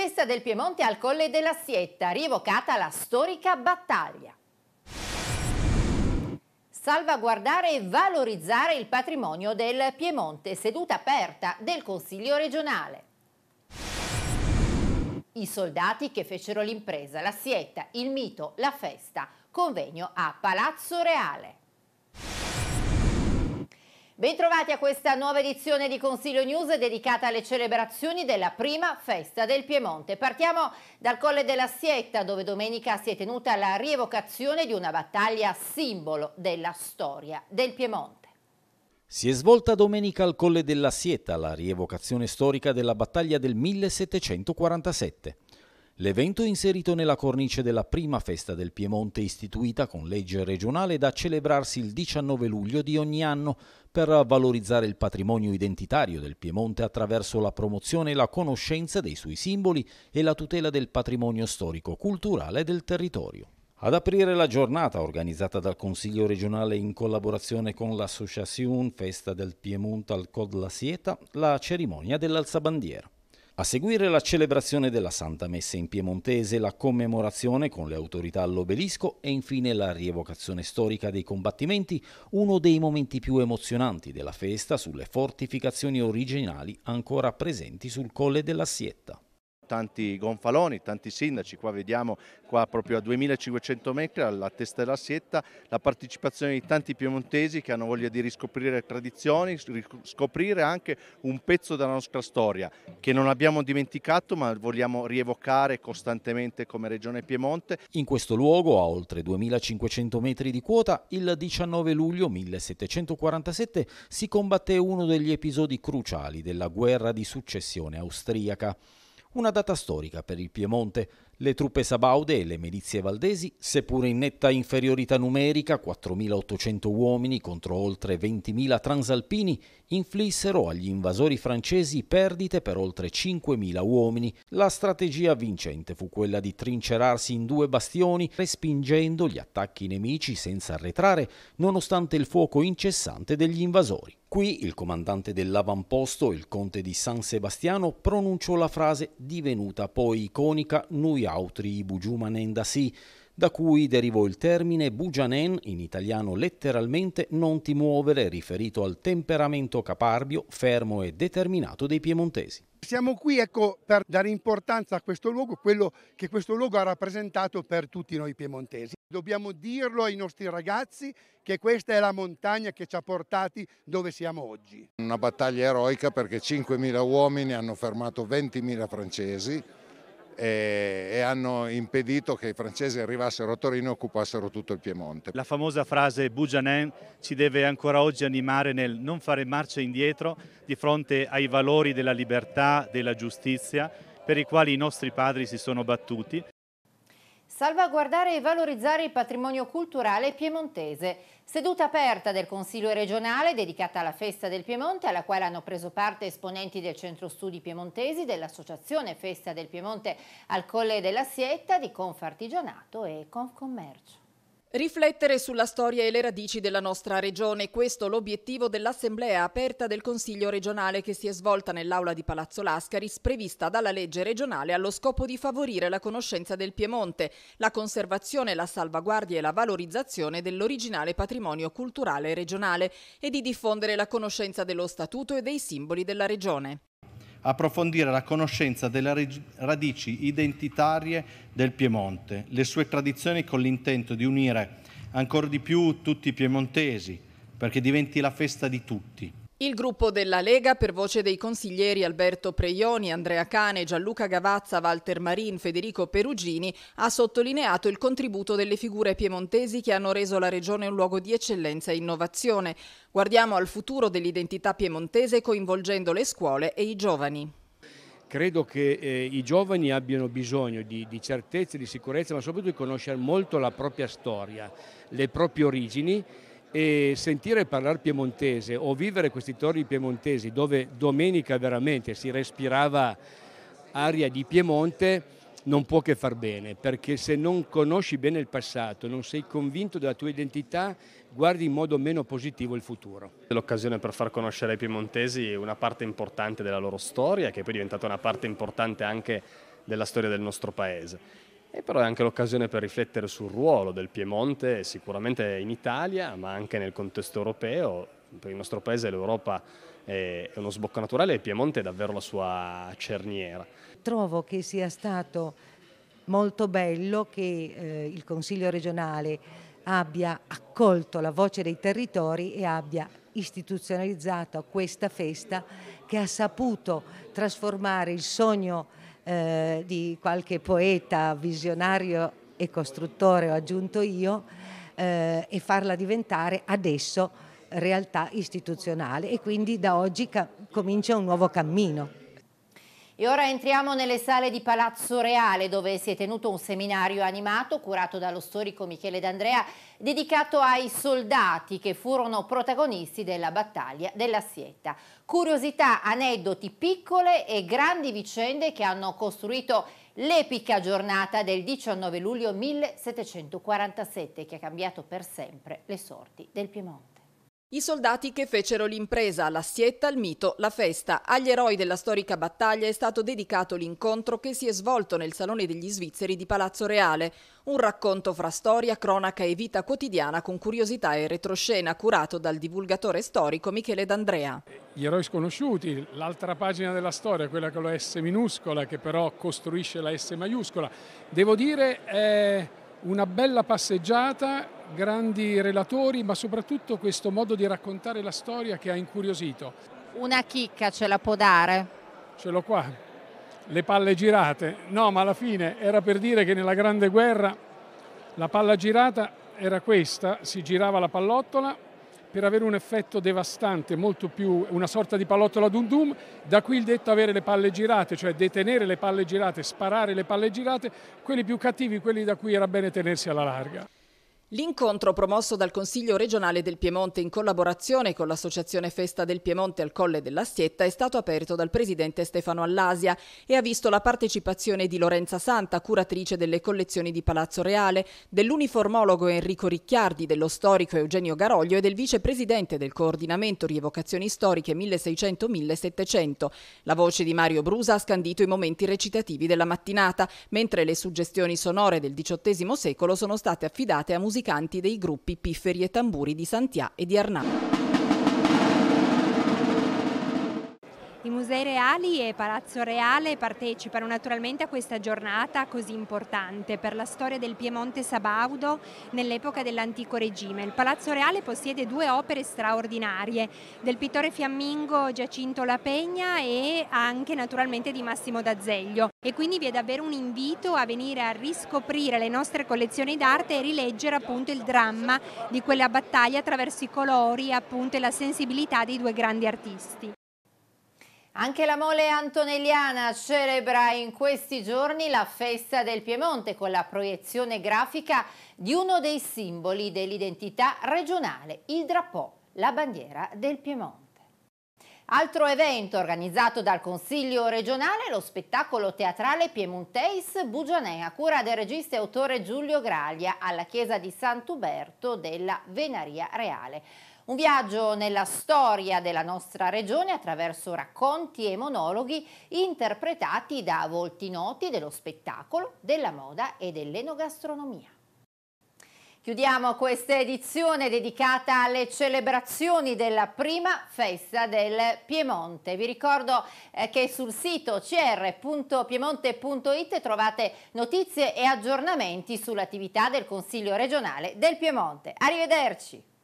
Festa del Piemonte al Colle della Sietta, rievocata la storica battaglia. Salvaguardare e valorizzare il patrimonio del Piemonte, seduta aperta del Consiglio regionale. I soldati che fecero l'impresa, la Sietta, il mito, la festa, convegno a Palazzo Reale. Bentrovati a questa nuova edizione di Consiglio News dedicata alle celebrazioni della prima festa del Piemonte. Partiamo dal Colle della Sietta dove domenica si è tenuta la rievocazione di una battaglia simbolo della storia del Piemonte. Si è svolta domenica al Colle della Sietta la rievocazione storica della battaglia del 1747. L'evento è inserito nella cornice della prima festa del Piemonte istituita con legge regionale da celebrarsi il 19 luglio di ogni anno per valorizzare il patrimonio identitario del Piemonte attraverso la promozione e la conoscenza dei suoi simboli e la tutela del patrimonio storico-culturale del territorio. Ad aprire la giornata organizzata dal Consiglio regionale in collaborazione con l'Associazione Festa del Piemonte al Cod La Sieta, la cerimonia dell'alzabandiera. A seguire la celebrazione della Santa Messa in Piemontese, la commemorazione con le autorità all'obelisco e infine la rievocazione storica dei combattimenti, uno dei momenti più emozionanti della festa sulle fortificazioni originali ancora presenti sul colle della Sietta tanti gonfaloni, tanti sindaci, qua vediamo qua proprio a 2500 metri alla testa della Sietta la partecipazione di tanti piemontesi che hanno voglia di riscoprire tradizioni, riscoprire anche un pezzo della nostra storia che non abbiamo dimenticato ma vogliamo rievocare costantemente come Regione Piemonte. In questo luogo a oltre 2500 metri di quota il 19 luglio 1747 si combatté uno degli episodi cruciali della guerra di successione austriaca. Una data storica per il Piemonte. Le truppe sabaude e le milizie valdesi, seppure in netta inferiorità numerica, 4.800 uomini contro oltre 20.000 transalpini, inflissero agli invasori francesi perdite per oltre 5.000 uomini. La strategia vincente fu quella di trincerarsi in due bastioni, respingendo gli attacchi nemici senza arretrare, nonostante il fuoco incessante degli invasori. Qui il comandante dell'avamposto, il conte di San Sebastiano, pronunciò la frase divenuta poi iconica Nui autri bugiumanen da si, da cui derivò il termine bugianen, in italiano letteralmente non ti muovere, riferito al temperamento caparbio, fermo e determinato dei piemontesi. Siamo qui ecco, per dare importanza a questo luogo, quello che questo luogo ha rappresentato per tutti noi piemontesi. Dobbiamo dirlo ai nostri ragazzi che questa è la montagna che ci ha portati dove siamo oggi. Una battaglia eroica perché 5.000 uomini hanno fermato 20.000 francesi e, hanno impedito che i francesi arrivassero a Torino e occupassero tutto il Piemonte. La famosa frase Bugianin ci deve ancora oggi animare nel non fare marcia indietro di fronte ai valori della libertà, della giustizia per i quali i nostri padri si sono battuti Salvaguardare e valorizzare il patrimonio culturale piemontese. Seduta aperta del Consiglio regionale dedicata alla Festa del Piemonte, alla quale hanno preso parte esponenti del Centro Studi Piemontesi, dell'Associazione Festa del Piemonte al Colle della Sietta, di Confartigianato e Confcommercio. Riflettere sulla storia e le radici della nostra regione, questo l'obiettivo dell'Assemblea aperta del Consiglio regionale che si è svolta nell'aula di Palazzo Lascaris, prevista dalla legge regionale allo scopo di favorire la conoscenza del Piemonte, la conservazione, la salvaguardia e la valorizzazione dell'originale patrimonio culturale regionale e di diffondere la conoscenza dello statuto e dei simboli della regione approfondire la conoscenza delle radici identitarie del Piemonte, le sue tradizioni con l'intento di unire ancora di più tutti i piemontesi perché diventi la festa di tutti, il gruppo della Lega, per voce dei consiglieri Alberto Preioni, Andrea Cane, Gianluca Gavazza, Walter Marin, Federico Perugini, ha sottolineato il contributo delle figure piemontesi che hanno reso la regione un luogo di eccellenza e innovazione. Guardiamo al futuro dell'identità piemontese coinvolgendo le scuole e i giovani. Credo che eh, i giovani abbiano bisogno di, di certezze, di sicurezza, ma soprattutto di conoscere molto la propria storia, le proprie origini e sentire parlare piemontese o vivere questi torri piemontesi dove domenica veramente si respirava aria di Piemonte non può che far bene, perché se non conosci bene il passato, non sei convinto della tua identità, guardi in modo meno positivo il futuro. È l'occasione per far conoscere ai piemontesi una parte importante della loro storia, che poi è diventata una parte importante anche della storia del nostro paese. E però è anche l'occasione per riflettere sul ruolo del Piemonte, sicuramente in Italia, ma anche nel contesto europeo. Per il nostro paese l'Europa è uno sbocco naturale e il Piemonte è davvero la sua cerniera. Trovo che sia stato molto bello che eh, il Consiglio regionale abbia accolto la voce dei territori e abbia istituzionalizzato questa festa che ha saputo trasformare il sogno eh, di qualche poeta, visionario e costruttore ho aggiunto io eh, e farla diventare adesso realtà istituzionale e quindi da oggi comincia un nuovo cammino. E ora entriamo nelle sale di Palazzo Reale dove si è tenuto un seminario animato curato dallo storico Michele D'Andrea dedicato ai soldati che furono protagonisti della battaglia della Sietta. Curiosità, aneddoti, piccole e grandi vicende che hanno costruito l'epica giornata del 19 luglio 1747 che ha cambiato per sempre le sorti del Piemonte. I soldati che fecero l'impresa, la sietta, il mito, la festa. Agli eroi della storica battaglia è stato dedicato l'incontro che si è svolto nel Salone degli Svizzeri di Palazzo Reale. Un racconto fra storia, cronaca e vita quotidiana con curiosità e retroscena curato dal divulgatore storico Michele D'Andrea. Gli eroi sconosciuti, l'altra pagina della storia, quella con la S minuscola che però costruisce la S maiuscola. Devo dire è una bella passeggiata grandi relatori, ma soprattutto questo modo di raccontare la storia che ha incuriosito. Una chicca ce la può dare? Ce l'ho qua, le palle girate. No, ma alla fine era per dire che nella Grande Guerra la palla girata era questa, si girava la pallottola per avere un effetto devastante, molto più una sorta di pallottola dum dum, da qui il detto avere le palle girate, cioè detenere le palle girate, sparare le palle girate, quelli più cattivi, quelli da cui era bene tenersi alla larga. L'incontro promosso dal Consiglio regionale del Piemonte in collaborazione con l'Associazione Festa del Piemonte al Colle dell'Assietta è stato aperto dal presidente Stefano Allasia e ha visto la partecipazione di Lorenza Santa, curatrice delle collezioni di Palazzo Reale, dell'uniformologo Enrico Ricchiardi, dello storico Eugenio Garoglio e del vicepresidente del coordinamento Rievocazioni Storiche 1600-1700. La voce di Mario Brusa ha scandito i momenti recitativi della mattinata, mentre le suggestioni sonore del XVIII secolo sono state affidate a musicisti musicanti dei gruppi Pifferi e Tamburi di Santià e di Arnà. I Musei Reali e Palazzo Reale partecipano naturalmente a questa giornata così importante per la storia del Piemonte Sabaudo nell'epoca dell'antico regime. Il Palazzo Reale possiede due opere straordinarie del pittore fiammingo Giacinto La Pegna e anche naturalmente di Massimo D'Azeglio e quindi vi è davvero un invito a venire a riscoprire le nostre collezioni d'arte e rileggere appunto il dramma di quella battaglia attraverso i colori appunto, e la sensibilità dei due grandi artisti. Anche la mole antonelliana celebra in questi giorni la festa del Piemonte con la proiezione grafica di uno dei simboli dell'identità regionale, il drappò, la bandiera del Piemonte. Altro evento organizzato dal Consiglio regionale è lo spettacolo teatrale Piemonteis Bugianè a cura del regista e autore Giulio Graglia alla chiesa di Sant'Uberto della Venaria Reale. Un viaggio nella storia della nostra regione attraverso racconti e monologhi interpretati da volti noti dello spettacolo, della moda e dell'enogastronomia. Chiudiamo questa edizione dedicata alle celebrazioni della prima festa del Piemonte. Vi ricordo eh, che sul sito cr.piemonte.it trovate notizie e aggiornamenti sull'attività del Consiglio regionale del Piemonte. Arrivederci!